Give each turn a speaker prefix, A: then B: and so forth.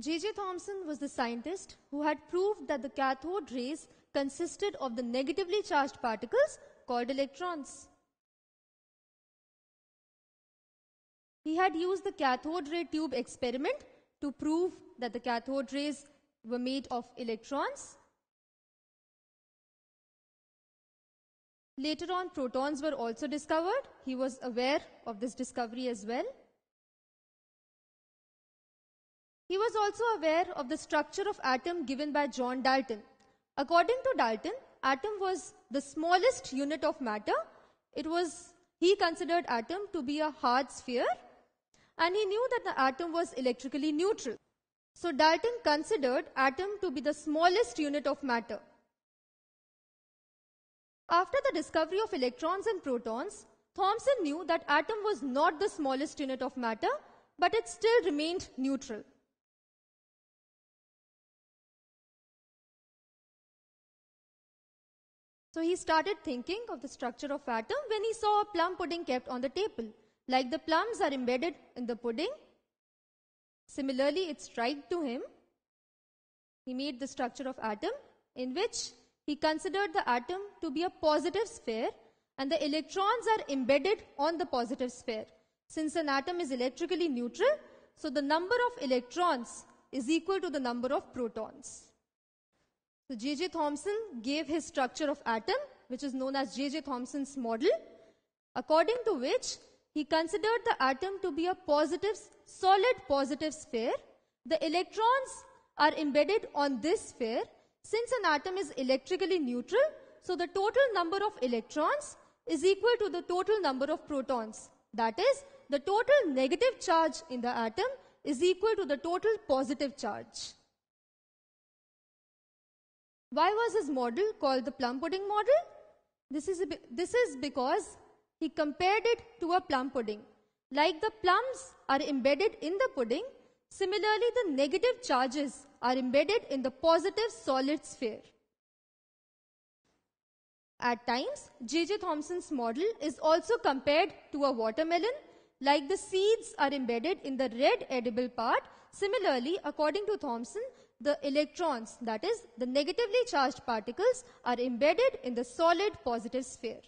A: J.J. Thomson was the scientist who had proved that the cathode rays consisted of the negatively charged particles called electrons. He had used the cathode ray tube experiment to prove that the cathode rays were made of electrons. Later on, protons were also discovered. He was aware of this discovery as well. He was also aware of the structure of atom given by John Dalton. According to Dalton, atom was the smallest unit of matter. It was, he considered atom to be a hard sphere and he knew that the atom was electrically neutral. So Dalton considered atom to be the smallest unit of matter. After the discovery of electrons and protons, Thomson knew that atom was not the smallest unit of matter, but it still remained neutral. So he started thinking of the structure of atom when he saw a plum pudding kept on the table. Like the plums are embedded in the pudding, similarly it struck to him. He made the structure of atom in which he considered the atom to be a positive sphere and the electrons are embedded on the positive sphere. Since an atom is electrically neutral, so the number of electrons is equal to the number of protons. So J.J. Thomson gave his structure of atom, which is known as J.J. Thomson's model, according to which he considered the atom to be a positive, solid positive sphere. The electrons are embedded on this sphere. Since an atom is electrically neutral, so the total number of electrons is equal to the total number of protons. That is, the total negative charge in the atom is equal to the total positive charge. Why was his model called the plum pudding model? This is, this is because he compared it to a plum pudding. Like the plums are embedded in the pudding, similarly the negative charges are embedded in the positive solid sphere. At times, J.J. Thomson's model is also compared to a watermelon like the seeds are embedded in the red edible part, similarly, according to Thomson, the electrons, that is, the negatively charged particles, are embedded in the solid positive sphere.